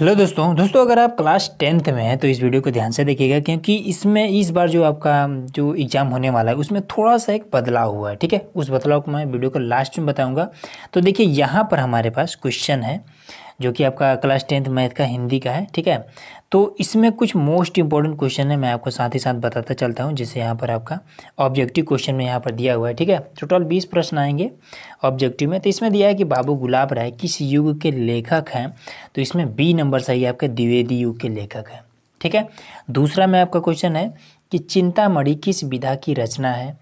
hello दोस्तों दोस्तों अगर आप क्लास टेंथ में हैं तो इस वीडियो को ध्यान से देखिएगा क्योंकि इसमें इस बार जो आपका जो एग्ज़ाम होने वाला है उसमें थोड़ा सा एक बदलाव हुआ है ठीक है उस बदलाव को मैं वीडियो को लास्ट में बताऊंगा तो देखिए यहाँ पर हमारे पास क्वेश्चन है जो कि आपका क्लास टेंथ मैथ का हिंदी का है ठीक है तो इसमें कुछ मोस्ट इंपॉर्टेंट क्वेश्चन है मैं आपको साथ ही साथ बताता चलता हूँ जैसे यहाँ पर आपका ऑब्जेक्टिव क्वेश्चन में यहाँ पर दिया हुआ है ठीक है टोटल बीस प्रश्न आएंगे ऑब्जेक्टिव में तो इसमें दिया है कि बाबू गुलाब राय किस युग के लेखक हैं तो इसमें बी नंबर सही है आपके द्विवेदी युग के लेखक हैं ठीक है दूसरा में आपका क्वेश्चन है कि चिंतामढ़ी किस विधा की रचना है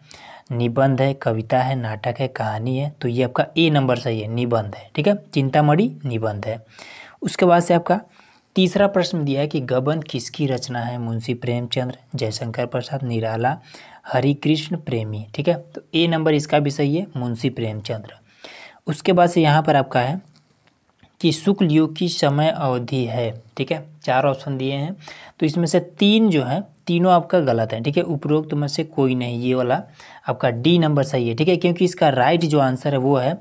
निबंध है कविता है नाटक है कहानी है तो ये आपका ए नंबर सही है निबंध है ठीक है चिंतामढ़ी निबंध है उसके बाद से आपका तीसरा प्रश्न दिया है कि गबन किसकी रचना है मुंशी प्रेमचंद्र जयशंकर प्रसाद निराला हरिकृष्ण प्रेमी ठीक है तो ए नंबर इसका भी सही है मुंशी प्रेमचंद्र उसके बाद से यहाँ पर आपका है कि शुक्ल युग की समय अवधि है ठीक है चार ऑप्शन दिए हैं तो इसमें से तीन जो है तीनों आपका गलत है ठीक है उपरोक्त में से कोई नहीं ये वाला आपका डी नंबर सही है ठीक है क्योंकि इसका राइट जो आंसर है वो है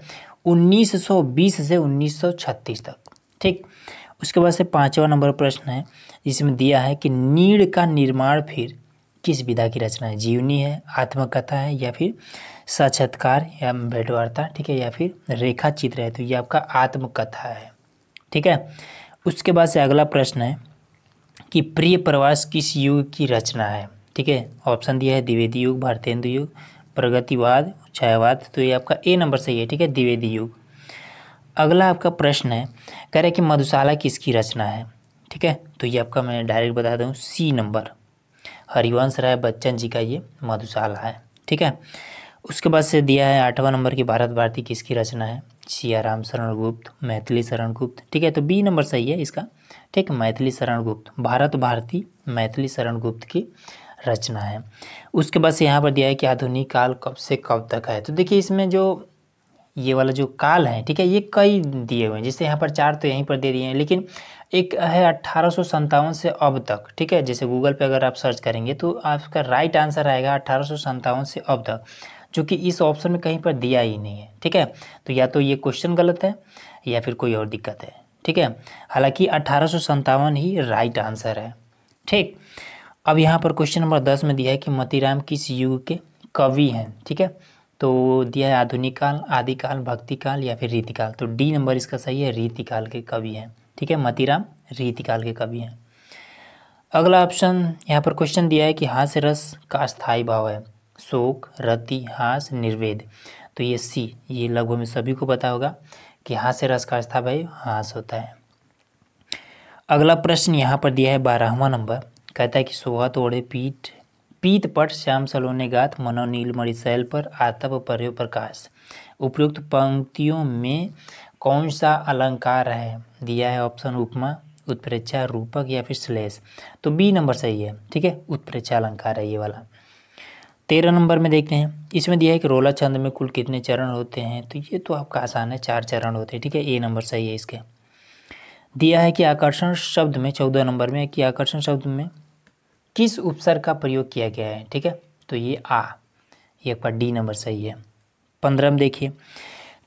1920 से 1936 तक ठीक उसके बाद से पांचवा नंबर प्रश्न है जिसमें दिया है कि नीड़ का निर्माण फिर किस विधा की रचना है जीवनी है आत्मकथा है या फिर साक्षात्कार या भेंटवार्ता ठीक है या फिर रेखा चित्र है तो ये आपका आत्मकथा है ठीक है उसके बाद से अगला प्रश्न है कि प्रिय प्रवास किस युग की रचना है ठीक है ऑप्शन दिया है द्विवेदी युग भारतेंदु युग प्रगतिवाद छायावाद तो ये आपका ए नंबर सही है ठीक है द्विवेदी युग अगला आपका प्रश्न है कह रहे कि मधुशाला किसकी रचना है ठीक है तो ये आपका मैं डायरेक्ट बता दूँ सी नंबर हरिवंश राय बच्चन जी का ये मधुशाला है ठीक है उसके बाद से दिया है आठवां नंबर की भारत भारती किसकी रचना है सिया राम शरण गुप्त मैथिली शरण गुप्त ठीक है तो बी नंबर सही है इसका ठीक मैथिली शरण गुप्त भारत भारती मैथिली शरण गुप्त की रचना है उसके बाद से यहाँ पर दिया है कि आधुनिक काल कब से कब तक है तो देखिए इसमें जो ये वाला जो काल है ठीक है ये कई दिए हुए हैं जैसे यहाँ पर चार तो यहीं पर दे दिए हैं लेकिन एक है अट्ठारह से अब तक ठीक है जैसे गूगल पे अगर आप सर्च करेंगे तो आपका राइट आंसर आएगा अट्ठारह से अब तक जो कि इस ऑप्शन में कहीं पर दिया ही नहीं है ठीक है तो या तो ये क्वेश्चन गलत है या फिर कोई और दिक्कत है ठीक है हालांकि अठारह ही राइट आंसर है ठीक अब यहाँ पर क्वेश्चन नंबर दस में दिया है कि मतीराम किस युग के कवि हैं ठीक है तो दिया है आधुनिक काल आदिकाल भक्तिकाल या फिर रीतिकाल तो डी नंबर इसका सही है रीतिकाल के कवि हैं ठीक है मतीराम रीतिकाल के कवि हैं अगला ऑप्शन यहाँ पर क्वेश्चन दिया है कि हास्य रस का स्थायी भाव है शोक रति हास निर्वेद तो ये सी ये लगभग में सभी को पता होगा कि हाँ से रस का स्थाप भाई हाँस होता है अगला प्रश्न यहाँ पर दिया है बारहवा नंबर कहता है कि सोहा तोड़े पीठ पीत पट श्याम सलोने गाथ मनो नील मरिशैल पर आतप पर्यो प्रकाश उपयुक्त पंक्तियों में कौन सा अलंकार है दिया है ऑप्शन उपमा उत्प्रेक्षा रूपक या फिर श्लेष तो बी नंबर सही है ठीक है उत्प्रेक्षा अलंकार है ये वाला तेरह नंबर में देखते हैं इसमें दिया है कि रोला छंद में कुल कितने चरण होते हैं तो ये तो आपका आसान है चार चरण होते हैं ठीक है ए नंबर सही है इसके दिया है कि आकर्षण शब्द में चौदह नंबर में कि आकर्षण शब्द में किस उपसर्ग का प्रयोग किया गया है ठीक है तो ये आ ये बार डी नंबर सही है पंद्रह में देखिए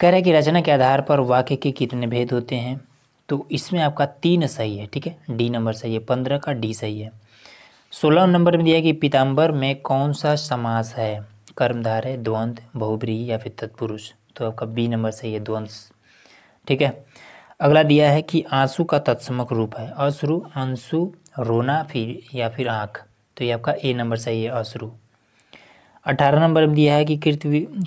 कह रहा है कि रचना के आधार पर वाक्य के कितने भेद होते हैं तो इसमें आपका तीन सही है ठीक है डी नंबर सही है पंद्रह का डी सही है सोलह नंबर में दिया कि पीताम्बर में कौन सा समास है कर्मधार है द्वंद बहुब्री या फिर तत्पुरुष तो आपका बी नंबर सही है द्वंद ठीक है अगला दिया है कि आंसू का तत्समक रूप है अश्रु आंसू रोना फिर या फिर आँख तो ये आपका ए नंबर सही है अश्रु अठारह नंबर में दिया है कि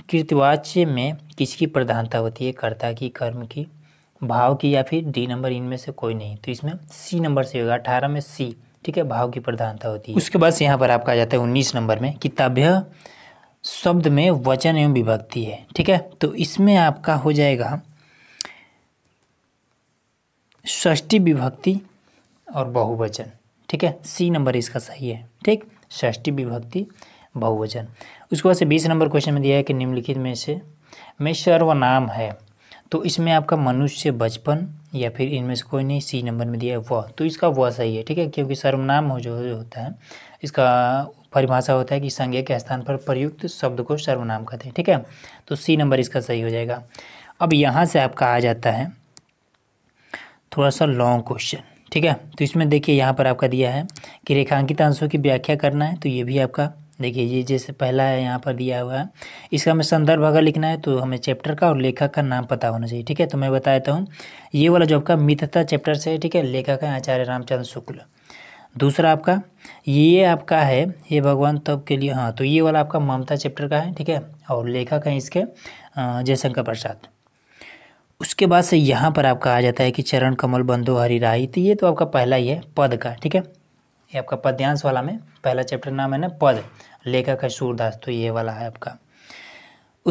कृतवाच्य में किसकी प्रधानता होती है कर्ता की कर्म की भाव की या फिर डी नंबर इनमें से कोई नहीं तो इसमें सी नंबर सही होगा अठारह में सी ठीक है भाव की प्रधानता होती है उसके बाद यहाँ पर आपका आ जाता है उन्नीस नंबर में कि तब्य शब्द में वचन एवं विभक्ति है ठीक है तो इसमें आपका हो जाएगा षष्ठी विभक्ति और बहुवचन ठीक है सी नंबर इसका सही है ठीक षष्ठी विभक्ति बहुवचन उसके बाद से बीस नंबर क्वेश्चन में दिया है कि निम्नलिखित में से में सर्वनाम है तो इसमें आपका मनुष्य बचपन या फिर इनमें से कोई नहीं सी नंबर में दिया है वह तो इसका वह सही है ठीक है क्योंकि सर्वनाम हो जो होता है इसका परिभाषा होता है कि संज्ञा के स्थान पर प्रयुक्त शब्द को सर्वनाम कहते हैं ठीक है तो सी नंबर इसका सही हो जाएगा अब यहाँ से आपका आ जाता है थोड़ा सा लॉन्ग क्वेश्चन ठीक है तो इसमें देखिए यहाँ पर आपका दिया है कि रेखांकित अंशों की व्याख्या करना है तो ये भी आपका देखिए ये जैसे पहला है यहाँ पर दिया हुआ है इसका हमें संदर्भ अगर लिखना है तो हमें चैप्टर का और लेखक का नाम पता होना चाहिए ठीक है तो मैं बता देता हूँ ये वाला जो आपका मित्रता चैप्टर से है ठीक है लेखक है आचार्य रामचंद्र शुक्ल दूसरा आपका ये आपका है ये भगवान तब के लिए हाँ तो ये वाला आपका ममता चैप्टर का है ठीक है और लेखक है इसके जयशंकर प्रसाद उसके बाद से यहाँ पर आपका आ जाता है कि चरण कमल बंधु हरी राही तो ये तो आपका पहला ही है पद का ठीक है ये आपका पद्यांश वाला में पहला चैप्टर नाम है ना पद लेखक है सूरदास तो ये वाला है आपका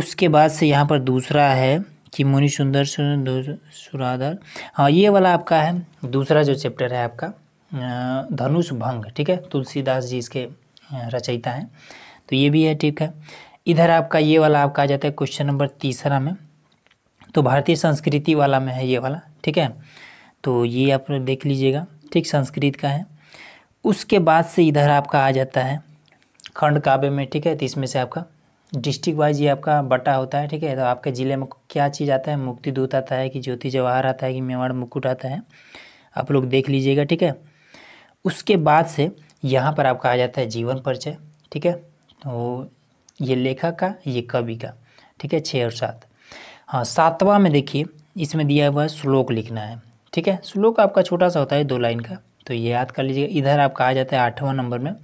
उसके बाद से यहाँ पर दूसरा है कि मुनि सुंदर सुराधर हाँ ये वाला आपका है दूसरा जो चैप्टर है आपका धनुष भंग ठीक है तुलसीदास जी इसके रचयिता हैं तो ये भी है ठीक है इधर आपका ये वाला आपका आ जाता है क्वेश्चन नंबर तीसरा में तो भारतीय संस्कृति वाला में है ये वाला ठीक है तो ये आप देख लीजिएगा ठीक संस्कृत का है उसके बाद से इधर आपका आ जाता है खंड काव्य में ठीक है तो इसमें से आपका डिस्ट्रिक्ट वाइज ये आपका बटा होता है ठीक है तो आपके ज़िले में क्या चीज़ आता है मुक्ति दूत आता है कि ज्योति जवाहर आता है कि मेवाड़ मुकुट आता है आप लोग देख लीजिएगा ठीक है उसके बाद से यहाँ पर आपका आ जाता है जीवन परिचय ठीक है तो ये लेखक का ये कवि का ठीक है छः और सात हाँ सातवां में देखिए इसमें दिया हुआ है श्लोक लिखना है ठीक है श्लोक आपका छोटा सा होता है दो लाइन का तो ये याद कर लीजिएगा इधर आपका आ जाता है आठवां नंबर में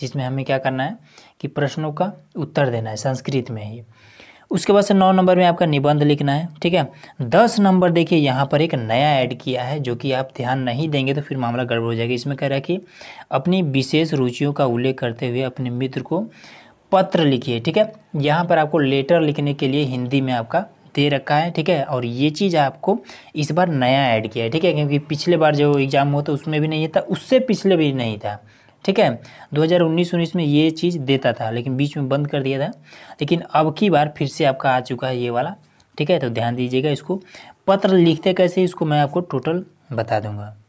जिसमें हमें क्या करना है कि प्रश्नों का उत्तर देना है संस्कृत में ही उसके बाद से नौ नंबर में आपका निबंध लिखना है ठीक है दस नंबर देखिए यहाँ पर एक नया ऐड किया है जो कि आप ध्यान नहीं देंगे तो फिर मामला गड़बड़ हो जाएगा इसमें कह रहा है कि अपनी विशेष रुचियों का उल्लेख करते हुए अपने मित्र को पत्र लिखिए ठीक है यहाँ पर आपको लेटर लिखने के लिए हिंदी में आपका दे रखा है ठीक है और ये चीज़ आपको इस बार नया ऐड किया है ठीक है क्योंकि पिछले बार जो एग्ज़ाम हुआ था उसमें भी नहीं था उससे पिछले भी नहीं था ठीक है 2019-19 में ये चीज़ देता था लेकिन बीच में बंद कर दिया था लेकिन अब की बार फिर से आपका आ चुका है ये वाला ठीक है तो ध्यान दीजिएगा इसको पत्र लिखते कैसे इसको मैं आपको टोटल बता दूंगा